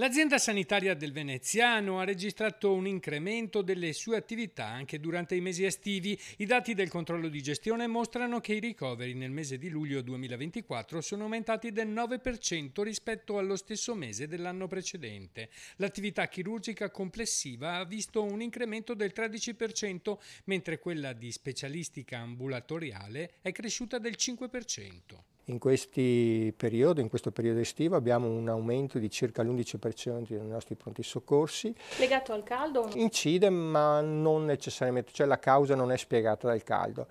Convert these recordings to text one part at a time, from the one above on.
L'azienda sanitaria del Veneziano ha registrato un incremento delle sue attività anche durante i mesi estivi. I dati del controllo di gestione mostrano che i ricoveri nel mese di luglio 2024 sono aumentati del 9% rispetto allo stesso mese dell'anno precedente. L'attività chirurgica complessiva ha visto un incremento del 13%, mentre quella di specialistica ambulatoriale è cresciuta del 5%. In, periodo, in, questo periodo estivo abbiamo un aumento di circa l'11% dei nostri pronti soccorsi. Legato al caldo? Incide ma non necessariamente, cioè la causa non è spiegata dal caldo.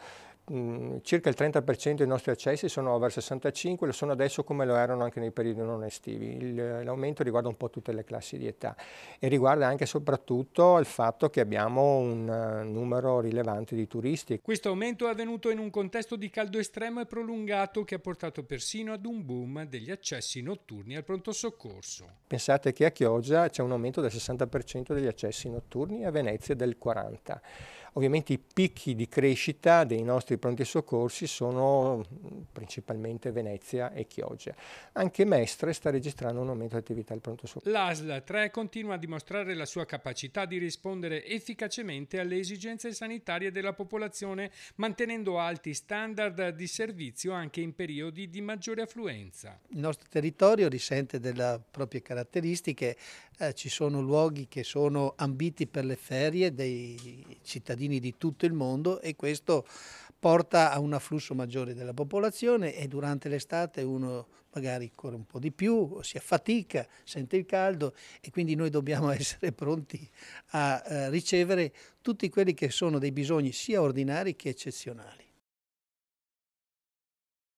Mm, circa il 30% dei nostri accessi sono over 65, lo sono adesso come lo erano anche nei periodi non estivi. l'aumento riguarda un po' tutte le classi di età e riguarda anche e soprattutto il fatto che abbiamo un uh, numero numero rilevante di turisti. Questo aumento è avvenuto in un contesto di caldo estremo e prolungato che ha portato persino ad un boom degli accessi notturni al pronto soccorso. Pensate che a Chioggia c'è un aumento del 60% degli accessi notturni e a Venezia del 40%. Ovviamente i picchi di crescita dei nostri pronti soccorsi sono mm, principalmente Venezia e Chioggia. Anche Mestre sta registrando un aumento di attività al pronto soccorso. L'ASL 3 continua a dimostrare la sua capacità di rispondere efficacemente alle esigenze sanitarie della popolazione, mantenendo alti standard di servizio anche in periodi di maggiore affluenza. Il nostro territorio risente delle proprie caratteristiche, eh, ci sono luoghi che sono ambiti per le ferie dei cittadini di tutto il mondo e questo porta a un afflusso maggiore della popolazione e durante l'estate uno magari corre un po' di più, si affatica, sente il caldo e quindi noi dobbiamo essere pronti a eh, ricevere tutti quelli che sono dei bisogni sia ordinari che eccezionali.